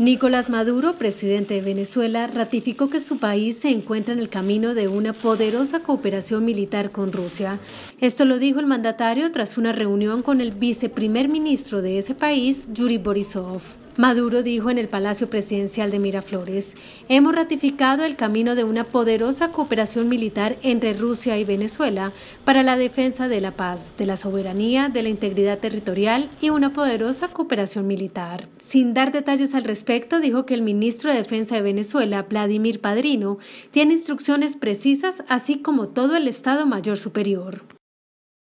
Nicolás Maduro, presidente de Venezuela, ratificó que su país se encuentra en el camino de una poderosa cooperación militar con Rusia. Esto lo dijo el mandatario tras una reunión con el viceprimer ministro de ese país, Yuri Borisov. Maduro dijo en el Palacio Presidencial de Miraflores, hemos ratificado el camino de una poderosa cooperación militar entre Rusia y Venezuela para la defensa de la paz, de la soberanía, de la integridad territorial y una poderosa cooperación militar. Sin dar detalles al respecto, dijo que el ministro de Defensa de Venezuela, Vladimir Padrino, tiene instrucciones precisas así como todo el Estado Mayor Superior.